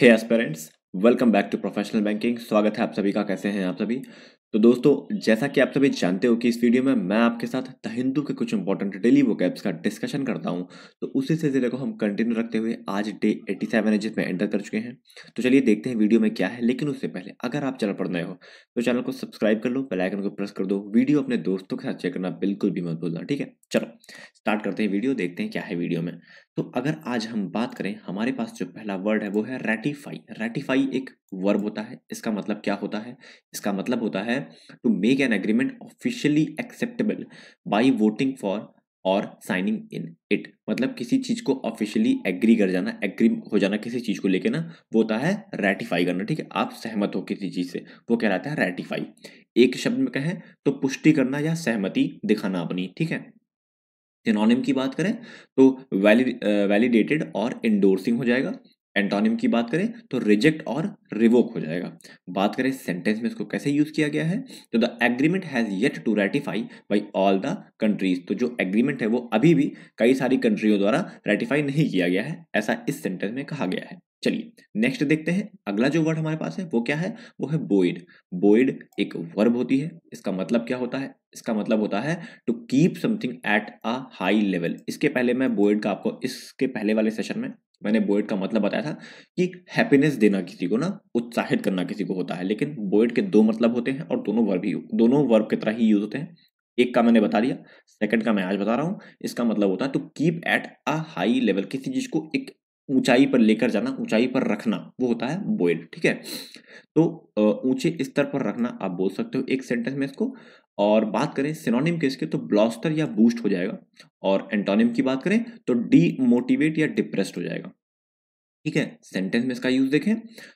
hey aspirants welcome back to professional banking स्वागत है आप सभी का कैसे हैं आप सभी तो दोस्तों जैसा कि आप सभी जानते हो कि इस वीडियो में मैं आपके साथ द हिंदू के कुछ इंपॉर्टेंट डेली वो कैप्स का डिस्कशन करता हूं तो उसी सिलसिले को हम कंटिन्यू रखते हुए आज डे 87 है जिसमें एंटर कर चुके हैं तो चलिए देखते हैं वीडियो में क्या है लेकिन उससे पहले अगर आप चैनल पर नए हो तो चैनल को सब्सक्राइब कर लो बेलाइकन को प्रेस कर दो वीडियो अपने दोस्तों के साथ चेक करना बिल्कुल भी मत भूलना ठीक है चलो स्टार्ट करते हैं वीडियो देखते हैं क्या है वीडियो में तो अगर आज हम बात करें हमारे पास जो पहला वर्ड है वो है रेटिफाई रेटिफाई एक वर्ब होता है इसका मतलब क्या होता है इसका मतलब होता है to make an agreement officially acceptable by voting for or signing in it मतलब किसी चीज़ को ऑफिशियली एग्री कर जाना एग्री हो जाना किसी चीज़ को लेके ना वो होता है रेटिफाई करना ठीक है आप सहमत हो किसी चीज़ से वो कहलाता है रेटिफाई एक शब्द में कहें तो पुष्टि करना या सहमति दिखाना अपनी ठीक है की बात करें तो वैलिडेटेड और इंडोर्सिंग हो जाएगा एंटोनिम की बात करें तो रिजेक्ट और रिवोक हो जाएगा बात करें सेंटेंस में इसको कैसे यूज़ किया गया है तो the agreement has yet to ratify by all the countries तो जो एग्रीमेंट है वो अभी भी कई सारी कंट्रियों द्वारा रेटिफाई नहीं किया गया है ऐसा इस सेंटेंस में कहा गया है चलिए नेक्स्ट देखते हैं अगला जो वर्ड हमारे पास है वो क्या है वो है बोइड बोइड एक वर्ब होती है इसका मतलब क्या होता है इसका मतलब होता है to keep something at a high level इसके पहले मैं बोइड का आपको इसके पहले वाले सेशन में मैंने बोएड का मतलब बताया था कि हैप्पीनेस देना किसी को ना उत्साहित करना किसी को होता है लेकिन बोएड के दो मतलब होते हैं और दोनों वर्ब ही दोनों वर्ब की तरह ही यूज होते हैं एक का मैंने बता दिया सेकंड का मैं आज बता रहा हूँ इसका मतलब होता है to keep at a high level किसी चीज को एक ऊंचाई पर लेकर जाना ऊंचाई पर रखना वो होता है बोइड ठीक है तो ऊंचे स्तर पर रखना आप बोल सकते हो एक सेंटेंस में इसको और बात करें सिनोनिम के इसके तो ब्लॉस्टर या बूस्ट हो जाएगा और एंटोनिम की बात करें तो डीमोटिवेट या डिप्रेस्ड हो जाएगा ठीक है सेंटेंस में इसका यूज देखें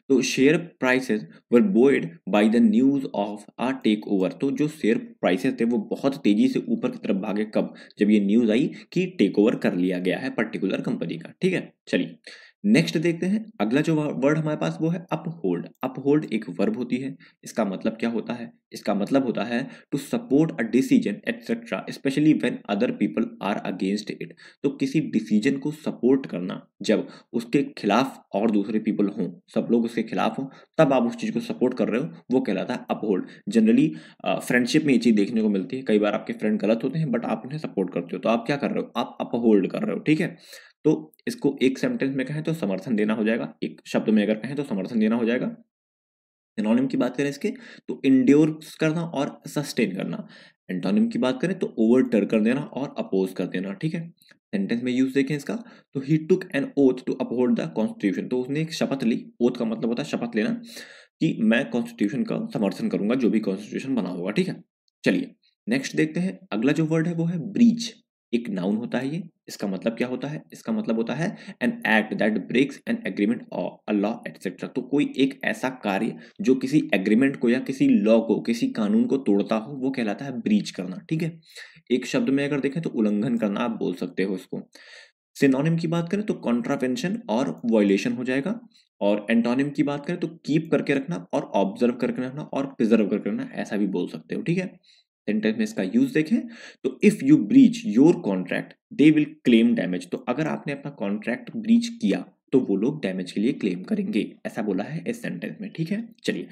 तो share prices were buoyed by the news of a take over तो जो शेयर प्राइसेस थे वो बहुत तेजी से ऊपर की तरफ भागे कब जब ये न्यूज आई कि टेक ओवर कर लिया गया है पर्टिकुलर कंपनी का ठीक है चलिए नेक्स्ट देखते हैं अगला जो वर्ड हमारे पास वो है अपहोल्ड अपहोल्ड एक वर्ब होती है इसका मतलब क्या होता है इसका मतलब होता है to support a decision etcetera especially when other people are against it तो किसी डिसीजन को सपोर्ट करना जब उसके खिलाफ और दूसरे पीपल हों सब लोग उसके खिलाफ हों तब आप उस चीज़ को सपोर्ट कर रहे हो वो कहलाता है अपहोल्ड जनरली फ्रेंडशिप में ये चीज़ देखने को मिलती है कई बार आपके फ्रेंड गलत होते हैं बट आप उन्हें सपोर्ट करते हो तो आप क्या कर रहे हो आप अपहोल्ड कर रहे हो ठीक है तो इसको एक सेंटेंस में कहें तो समर्थन देना हो जाएगा एक शब्द में अगर कहें तो समर्थन देना हो जाएगा एनोनिम की बात करें इसके तो इंड्योर करना और सस्टेन करना एंटोनिम की बात करें तो ओवर टर कर देना और अपोज कर देना ठीक है सेंटेंस में यूज देखें इसका तो he took an oath to uphold the constitution तो उसने एक शपथ ली ओथ का मतलब होता है शपथ लेना कि मैं कॉन्स्टिट्यूशन का समर्थन करूंगा जो भी कॉन्स्टिट्यूशन बना होगा ठीक है चलिए नेक्स्ट देखते हैं अगला जो वर्ड है वो है ब्रीच एक नाउन होता है ये इसका मतलब क्या होता है इसका मतलब होता है an act that breaks an agreement or law etcetera तो कोई एक ऐसा कार्य जो किसी एग्रीमेंट को या किसी लॉ को किसी कानून को तोड़ता हो वो कहलाता है ब्रीच करना ठीक है एक शब्द में अगर देखें तो उल्लंघन करना आप बोल सकते हो इसको सिनोनिम की बात करें तो कॉन्ट्रावेंशन और वॉयलेशन हो जाएगा और एंटोनिम की बात करें तो कीप करके रखना और ऑब्जर्व करके रखना और प्रिजर्व करके रखना ऐसा भी बोल सकते हो ठीक है सेंटेंस में इसका यूज देखें तो if you breach your contract they will claim damage तो अगर आपने अपना कॉन्ट्रैक्ट ब्रीच किया तो वो लोग डैमेज के लिए क्लेम करेंगे ऐसा बोला है इस सेंटेंस में ठीक है चलिए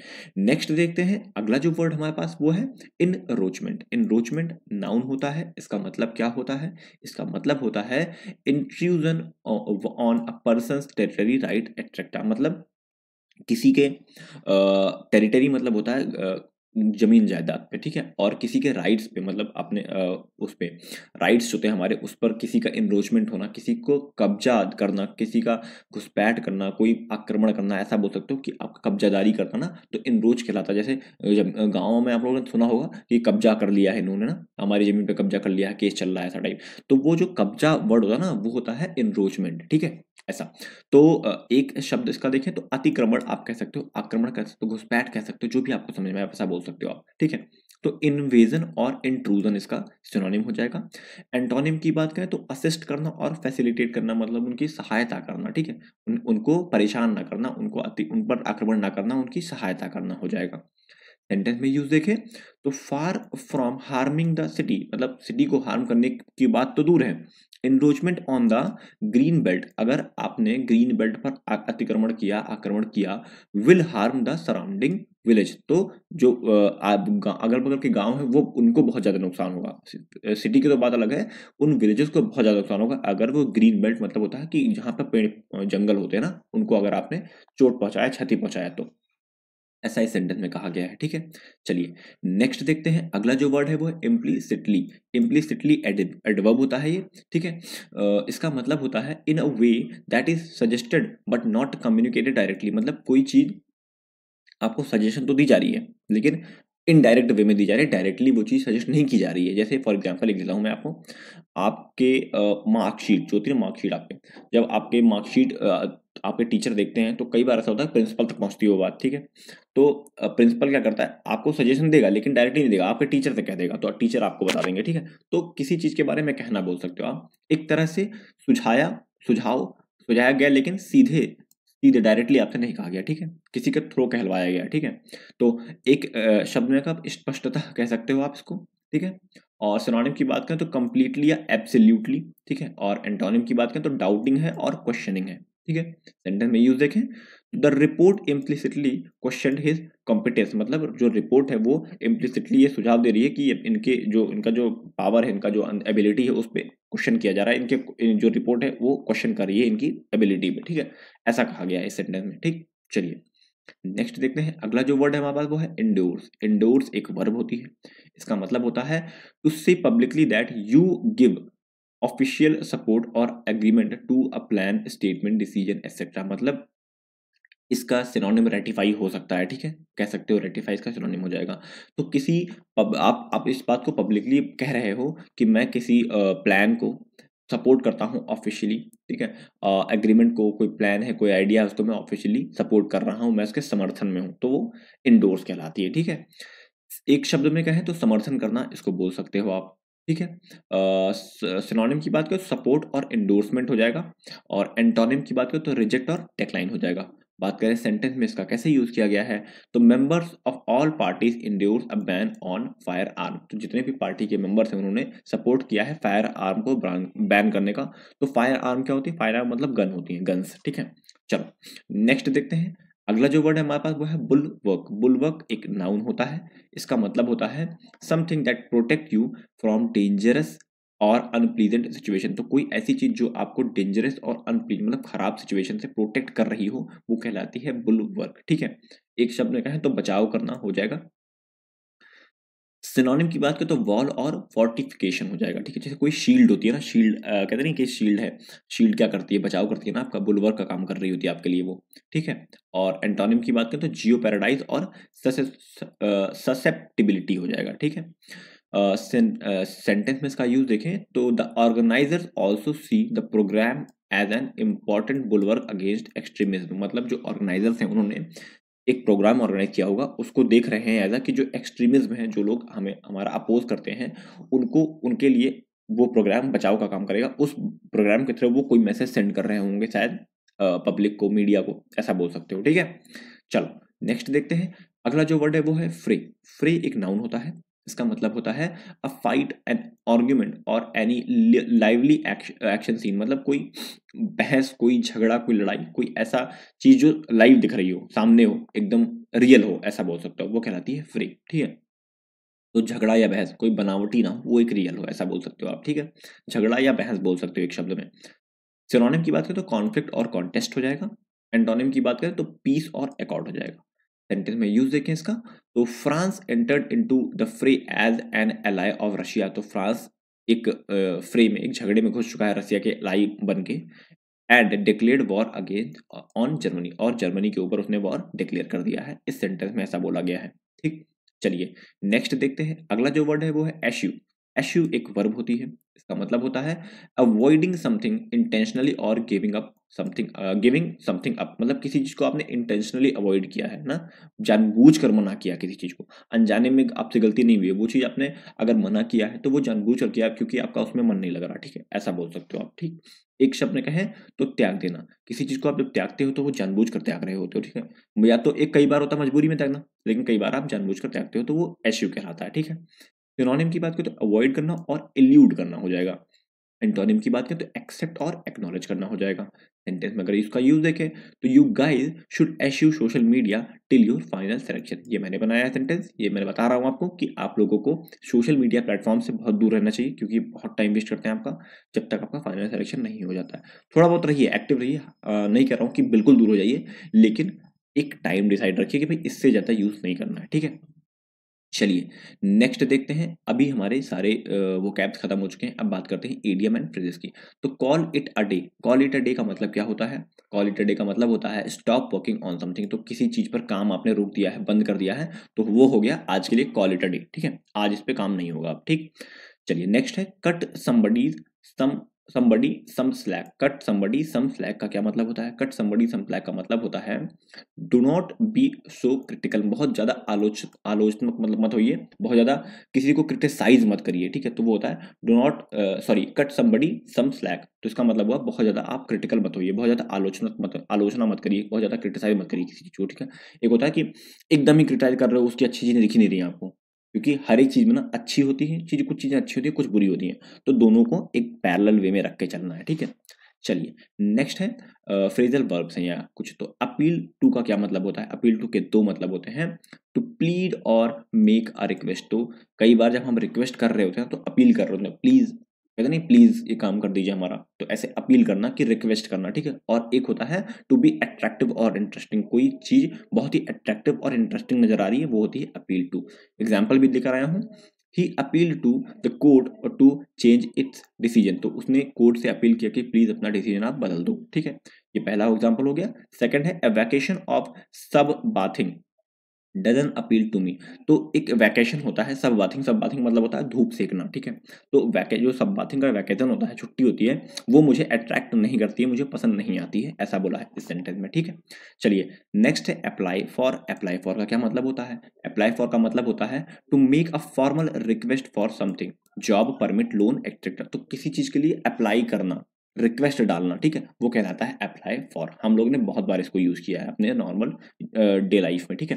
नेक्स्ट देखते हैं अगला जो वर्ड हमारे पास वो है इन रोचमेंट इन रोचमेंट नाउन होता है इसका मतलब क्या होता है इसका मतलब होता है intrusion on a person territory right एट्रेक्टा मतलब किसी के टेरिटरी मतलब होता है जमीन जायदाद पे ठीक है और किसी के राइट्स पे मतलब अपने उस पर राइट्स जो थे हमारे उस पर किसी का इनरोचमेंट होना किसी को कब्जा करना किसी का घुसपैठ करना कोई आक्रमण करना ऐसा बोल सकते हो कि आप कब्जादारी करना ना तो इनरोच कहलाता जैसे जब गाँव में आप लोगों ने सुना होगा कि कब्जा कर लिया है इन्होंने ना हमारी ज़मीन पर कब्जा कर लिया है केस चल रहा है ऐसा टाइप तो वो जो कब्जा वर्ड होता है ना वो होता है इनरोचमेंट ठीक है ऐसा तो एक शब्द इसका देखें तो अतिक्रमण आप कह सकते हो आक्रमण कह सकते हो घुसपैठ कह सकते हो जो भी आपको समझ में ऐसा बोल बोल सकते हो आप ठीक है तो इन्वेजन और इंट्रूजन इसका सिनोनिम हो जाएगा एंटोनिम की बात करें तो असिस्ट करना और फैसिलिटेट करना मतलब उनकी सहायता करना ठीक है उन, उनको परेशान ना करना उनको अति उन पर आक्रमण ना करना उनकी सहायता करना हो जाएगा सेंटेंस में यूज देखें तो far from harming the city मतलब सिटी को हार्म करने की बात तो दूर है encroachment on the green belt अगर आपने ग्रीन बेल्ट पर अतिक्रमण किया आक्रमण किया will harm the surrounding village तो जो अगल बगल के गांव है वो उनको बहुत ज़्यादा नुकसान होगा सिटी की तो बात अलग है उन विलेजेस को बहुत ज़्यादा नुकसान होगा अगर वो ग्रीन बेल्ट मतलब होता है कि जहाँ पर पेड़ जंगल होते हैं ना उनको अगर आपने चोट पहुँचाया क्षति पहुँचाया तो ऐसा इस सेंटेंस में कहा गया है ठीक है चलिए नेक्स्ट देखते हैं अगला जो वर्ड है वो है इम्प्लीसिटली इम्प्लीसिटली एडवर्ब होता है ये ठीक है इसका मतलब होता है in a way that is suggested but not communicated directly मतलब कोई चीज़ आपको सजेशन तो दी जा रही है लेकिन इनडायरेक्ट वे में दी जा रही है डायरेक्टली वो चीज़ सजेस्ट नहीं की जा रही है जैसे फॉर एग्जांपल लिख देता हूँ मैं आपको आपके मार्कशीट जो होती है मार्कशीट आपके जब आपके मार्कशीट आपके टीचर देखते हैं तो कई बार ऐसा होता है प्रिंसिपल तक पहुंचती है वो बात ठीक है तो प्रिंसिपल क्या करता है आपको सजेशन देगा लेकिन डायरेक्टली नहीं देगा आपके टीचर से कह देगा तो टीचर आपको बता देंगे ठीक है तो किसी चीज़ के बारे में कहना बोल सकते हो आप एक तरह से सुझाया सुझाव सुझाया गया लेकिन सीधे सीधे डायरेक्टली आपसे नहीं कहा गया ठीक है किसी के थ्रो कहलवाया गया ठीक है तो एक शब्द में तो आप स्पष्टता कह सकते हो आप इसको ठीक है और सिनोनिम की बात करें तो कम्प्लीटली या एब्सोल्यूटली ठीक है और एंटोनिम की बात करें तो डाउटिंग है और क्वेश्चनिंग है ठीक है सेंटेंस में यूज देखें the report implicitly question his competence मतलब जो रिपोर्ट है वो इम्प्लिसिटली ये सुझाव दे रही है कि इनके जो इनका जो पावर है इनका जो एबिलिटी है उस पर क्वेश्चन किया जा रहा है इनके जो रिपोर्ट है वो क्वेश्चन कर रही है इनकी एबिलिटी में ठीक है ऐसा कहा गया है इस सेंटेंस में ठीक चलिए नेक्स्ट देखते हैं अगला जो वर्ड है हमारे पास वो है इंडोर्स इंडोर्स एक वर्ब होती है इसका मतलब होता है to say publicly that you give official support or agreement to a plan statement decision etcetera मतलब इसका सिनोनिम रेटिफाई हो सकता है ठीक है कह सकते हो रेटिफाई इसका सिनोनिम हो जाएगा तो किसी पब, आप आप इस बात को पब्लिकली कह रहे हो कि मैं किसी प्लान को सपोर्ट करता हूँ ऑफिशियली ठीक है एग्रीमेंट को कोई प्लान है कोई आइडिया है उसको मैं ऑफिशियली सपोर्ट कर रहा हूँ मैं उसके समर्थन में हूँ तो वो इंडोर्स कहलाती है ठीक है एक शब्द में कहें तो समर्थन करना इसको बोल सकते हो आप ठीक है सिनोनिम की बात करो तो सपोर्ट और इंडोर्समेंट हो जाएगा और एंटोनिम की बात करो तो रिजेक्ट और डेक्लाइन हो जाएगा बात करें सेंटेंस में इसका कैसे यूज किया गया है तो members of all parties endorse a ban on fire arm तो जितने भी पार्टी के मेंबर्स हैं उन्होंने सपोर्ट किया है फायर आर्म को बैन करने का तो फायर आर्म क्या होती है फायर आर्म मतलब गन होती है गन्स ठीक है चलो नेक्स्ट देखते हैं अगला जो वर्ड है हमारे पास वो है बुल वर्क बुल वर्क एक नाउन होता है इसका मतलब होता है something that protect you from dangerous or unpleasant situation तो कोई ऐसी चीज़ जो आपको डेंजरस और अनप्लीज मतलब खराब सिचुएशन से प्रोटेक्ट कर रही हो वो कहलाती है बुल वर्क ठीक है एक शब्द में कहें तो बचाव करना हो जाएगा सिनोनिम की बात करें तो वॉल और फोर्टिफिकेशन हो जाएगा ठीक है जैसे कोई शील्ड होती है ना शील्ड कहते नहीं कि शील्ड है शील्ड क्या करती है बचाव करती है ना आपका बुलवर्क का काम कर रही होती है आपके लिए वो ठीक है और एंटोनिम की बात करें तो जियो पैराडाइज और ससेप्टिबिलिटी हो जाएगा ठीक है सेंटेंस में इसका यूज देखें तो the organisers also see the programme as an important bulwark against extremism मतलब जो ऑर्गेनाइजर्स हैं उन्होंने एक प्रोग्राम ऑर्गेनाइज किया होगा उसको देख रहे हैं एज अ कि जो एक्सट्रीमिज्म है जो लोग हमें हमारा अपोज करते हैं उनको उनके लिए वो प्रोग्राम बचाव का काम करेगा उस प्रोग्राम के थ्रू वो कोई मैसेज सेंड कर रहे होंगे शायद पब्लिक को मीडिया को ऐसा बोल सकते हो ठीक है चलो नेक्स्ट देखते हैं अगला जो वर्ड है वो है फ्री फ्री एक नाउन होता है इसका मतलब होता है a fight an argument or any lively action scene मतलब कोई बहस कोई झगड़ा कोई लड़ाई कोई ऐसा चीज जो लाइव दिख रही हो सामने हो एकदम रियल हो ऐसा बोल सकते हो वो कहलाती है फ्री ठीक है तो झगड़ा या बहस कोई बनावटी ना वो एक रियल हो ऐसा बोल सकते हो आप ठीक है झगड़ा या बहस बोल सकते हो एक शब्द में सिरोनिम की बात करें तो कॉन्फ्लिक्ट और कॉन्टेस्ट हो जाएगा एंटोनिम की बात करें तो पीस और अकॉर्ड हो जाएगा सेंटेंस में यूज देखें इसका तो France entered into the fray as an ally of Russia तो फ्रांस एक फ्रे में एक झगड़े में घुस चुका है रशिया के एलाई बन के and declare war against on Germany और जर्मनी के ऊपर उसने वॉर डिक्लेयर कर दिया है इस सेंटेंस में ऐसा बोला गया है ठीक चलिए नेक्स्ट देखते हैं अगला जो वर्ड है वो है एशू एशू एक वर्ब होती है इसका मतलब होता है avoiding something intentionally or giving up something giving something up मतलब किसी चीज़ को आपने इंटेंशनली अवॉइड किया है ना जानबूझ कर मना किया किसी चीज़ को अनजाने में आपसे गलती नहीं हुई है वो चीज़ आपने अगर मना किया है तो वो जानबूझ कर किया क्योंकि आपका उसमें मन नहीं लग रहा ठीक है ऐसा बोल सकते हो आप ठीक एक शब्द ने कहें तो त्याग देना किसी चीज़ को आप जब त्यागते हो तो वो जानबूझ कर त्याग रहे होते हो ठीक है या तो एक कई बार होता है मजबूरी में त्यागना लेकिन कई बार आप जानबूझ कर त्यागते हो तो वो एश्यू कहलाता है ठीक है सिनोनिम की बात करें तो अवॉइड करना और इल्यूड करना हो जाएगा एंटोनिम की बात करें तो एक्सेप्ट और एक्नोलेज करना हो जाएगा सेंटेंस में अगर इसका यूज देखें तो you guys should eschew social media till your final selection ये मैंने बनाया है सेंटेंस ये मैं बता रहा हूँ आपको कि आप लोगों को सोशल मीडिया प्लेटफॉर्म से बहुत दूर रहना चाहिए क्योंकि बहुत टाइम वेस्ट करते हैं आपका जब तक आपका फाइनल सिलेक्शन नहीं हो जाता है थोड़ा बहुत रहिए एक्टिव रहिए नहीं कह रहा हूँ कि बिल्कुल दूर हो जाइए लेकिन एक टाइम डिसाइड रखिए कि भाई इससे ज़्यादा यूज़ नहीं करना है ठीक है चलिए नेक्स्ट देखते हैं अभी हमारे सारे वो कैप्स खत्म हो चुके हैं अब बात करते हैं एडियम एंड फ्रेजेस की तो call it a day call it a day का मतलब क्या होता है कॉल इट अ डे का मतलब होता है स्टॉप वर्किंग ऑन समथिंग तो किसी चीज पर काम आपने रोक दिया है बंद कर दिया है तो वो हो गया आज के लिए कॉल इट अ डे ठीक है आज इस पर काम नहीं होगा आप ठीक चलिए नेक्स्ट है cut somebody's some somebody some slack cut somebody some slack का क्या मतलब होता है कट समबडी सम स्लैक का मतलब होता है do not be so critical बहुत ज़्यादा आलोच आलोचनात्मक मतलब मत होइए बहुत ज़्यादा किसी को क्रिटिसाइज मत करिए ठीक है तो वो होता है do not sorry cut somebody some slack तो इसका मतलब हुआ बहुत ज़्यादा आप क्रिटिकल मत होइए बहुत ज़्यादा आलोचना मत आलोचना मत करिए बहुत ज़्यादा क्रिटिसाइज मत करिए किसी चीज़ को ठीक है एक होता है कि एकदम ही क्रिटिसाइज कर रहे हो उसकी अच्छी चीज़ें दिखी नहीं रही आपको क्योंकि हर एक चीज़ में ना अच्छी होती है चीज़ कुछ चीज़ें अच्छी होती है कुछ बुरी होती हैं तो दोनों को एक पैरल वे में रख के चलना है ठीक है चलिए नेक्स्ट है फ्रेजल वर्ब्स हैं या कुछ तो अपील टू का क्या मतलब होता है अपील टू के दो मतलब होते हैं to plead or make a request तो कई बार जब हम रिक्वेस्ट कर रहे होते हैं तो अपील कर रहे होते हैं प्लीज़ कहते नहीं प्लीज़ ये काम कर दीजिए हमारा तो ऐसे अपील करना कि रिक्वेस्ट करना ठीक है और एक होता है to be attractive or interesting कोई चीज़ बहुत ही अट्रैक्टिव और इंटरेस्टिंग नज़र आ रही है वो होती है अपील टू एग्जाम्पल भी लेकर आया हूँ he appeal to the court और टू चेंज इट्स डिसीजन तो उसने कोर्ट से अपील किया कि प्लीज़ अपना डिसीजन आप बदल दो ठीक है ये पहला एग्जाम्पल हो गया सेकेंड है a vacation of sunbathing doesn't appeal to me तो एक वैकेशन होता है सब बाथिंग सब बाथिंग मतलब होता है धूप सेकना ठीक है तो वैके जो सब बाथिंग का वैकेशन होता है छुट्टी होती है वो मुझे अट्रैक्ट नहीं करती है मुझे पसंद नहीं आती है ऐसा बोला है इस सेंटेंस में ठीक है चलिए नेक्स्ट है अप्लाई फॉर अप्लाई फॉर का क्या मतलब होता है अप्लाई फॉर का मतलब होता है to make a formal request for something job permit loan etcetera तो किसी चीज़ के लिए अप्लाई करना रिक्वेस्ट डालना ठीक है वो कहलाता है अप्लाई फॉर हम लोग ने बहुत बार इसको यूज़ किया है अपने नॉर्मल डे लाइफ में ठीक है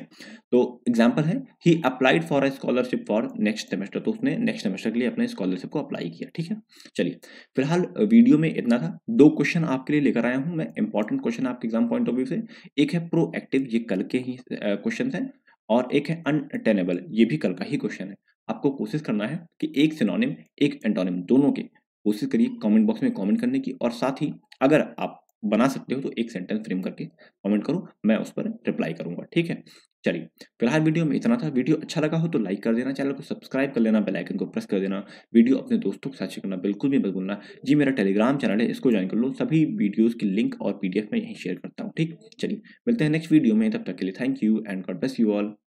तो एग्जांपल है he applied for a scholarship for next semester तो उसने नेक्स्ट सेमेस्टर के लिए अपने स्कॉलरशिप को अप्लाई किया ठीक है चलिए फिलहाल वीडियो में इतना था दो क्वेश्चन आपके लिए लेकर आया हूँ मैं इंपॉर्टेंट क्वेश्चन आपके एग्जाम पॉइंट ऑफ व्यू से एक है प्रोएक्टिव ये कल के ही क्वेश्चन है और एक है अनटेनेबल ये भी कल का ही क्वेश्चन है आपको कोशिश करना है कि एक सिनोनिम एक एंटोनिम दोनों के कोशिश करिए कमेंट बॉक्स में कमेंट करने की और साथ ही अगर आप बना सकते हो तो एक सेंटेंस फ्रेम करके कमेंट करो मैं उस पर रिप्लाई करूंगा ठीक है चलिए फिलहाल वीडियो में इतना था वीडियो अच्छा लगा हो तो लाइक कर देना चैनल को सब्सक्राइब कर लेना बेल आइकन को प्रेस कर देना वीडियो अपने दोस्तों के साथ शेयर करना बिल्कुल भी मत भूलना जी मेरा टेलीग्राम चैनल है इसको ज्वाइन कर लो सभी वीडियोज की लिंक और पीडीएफ में यहीं शेयर करता हूँ ठीक चलिए मिलते हैं नेक्स्ट वीडियो में तब तक के लिए थैंक यू एंड गॉड बेस्ट यू ऑल